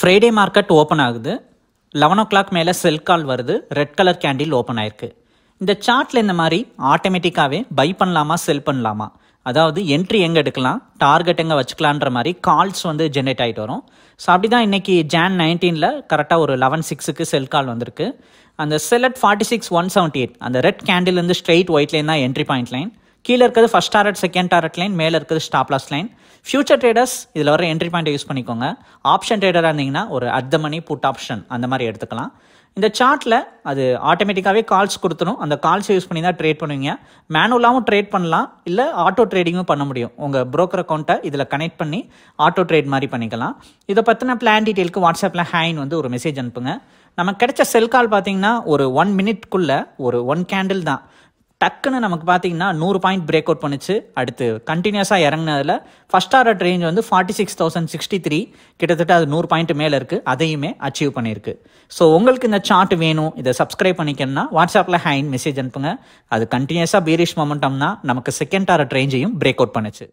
Friday market open ஆகுது eleven o'clock மேலே sell கால் வருது ரெட் கலர் கேண்டில் ஓப்பன் ஆயிருக்கு இந்த சார்ட்டில் இந்த மாதிரி ஆட்டோமேட்டிக்காகவே பை பண்ணலாமா செல் பண்ணலாமா அதாவது என்ட்ரி எங்கே எடுக்கலாம் டார்கெட் எங்கே வச்சுக்கலான்ற மாதிரி கால்ஸ் வந்து ஜென்ரேட் ஆகிட்டு வரும் ஸோ அப்படி தான் இன்றைக்கி ஜான் நைன்டீனில் கரெக்டாக ஒரு லெவன் சிக்ஸுக்கு செல் கால் வந்திருக்கு அந்த sell at forty six one seventy eight அந்த ரெட் கேண்டில்லேருந்து ஸ்ட்ரெயிட் ஒயிட் லைன் தான் என்ட்ரி பாயிண்ட் லைன் கீழே இருக்கிறது first target second target line மேலே இருக்கிறது stop loss line future traders இதில் வர என்ட்ரி பாயிண்ட் யூஸ் பண்ணிக்கோங்க ஆப்ஷன் ட்ரேடராக இருந்தீங்கன்னா ஒரு at the money put option அந்த மாதிரி எடுத்துக்கலாம் இந்த சார்ட்டில் அது ஆட்டோமேட்டிக்காகவே கால்ஸ் கொடுத்துரும் அந்த கால்ஸை யூஸ் பண்ணி தான் ட்ரேட் பண்ணுவீங்க மேனுவலாகவும் ட்ரேட் பண்ணலாம் இல்லை ஆட்டோ ட்ரேடிங்கும் பண்ண முடியும் உங்கள் ப்ரோக்கர் அக்கௌண்ட்டை இதில் கனெக்ட் பண்ணி ஆட்டோ ட்ரேட் மாதிரி பண்ணிக்கலாம் இதை பற்றின பிளான் டீட்டெயிலுக்கு வாட்ஸ்அப்பில் ஹேன் வந்து ஒரு மெசேஜ் அனுப்புங்க நமக்கு கிடைச்ச செல் கால் பார்த்தீங்கன்னா ஒரு ஒன் மினிட்குள்ளே ஒரு ஒன் கேண்டில் தான் டக்குன்னு நமக்கு பார்த்தீங்கன்னா நூறு பாயிண்ட் பிரேக் அவுட் பண்ணிச்சு அடுத்து கண்டினியூஸாக இறங்கினதில் ஃபஸ்ட் ஆர்டர் ரேஞ்ச் வந்து forty six thousand sixty three கிட்டத்தட்ட அது நூறு பாயிண்ட் மேலே இருக்குது அதையுமே அச்சீவ் பண்ணியிருக்கு ஸோ உங்களுக்கு இந்த சார்ட் வேணும் இதை சப்ஸ்கிரைப் பண்ணிக்கணும்னா வாட்ஸ்அப்பில் ஹைன் மெசேஜ் அனுப்புங்க அது கண்டினியூஸாக பீரிஷ் மொமெண்டம்னா நமக்கு செகண்ட் ஆர்டர் ரேஞ்சையும் பிரேக் அவுட் பண்ணுச்சு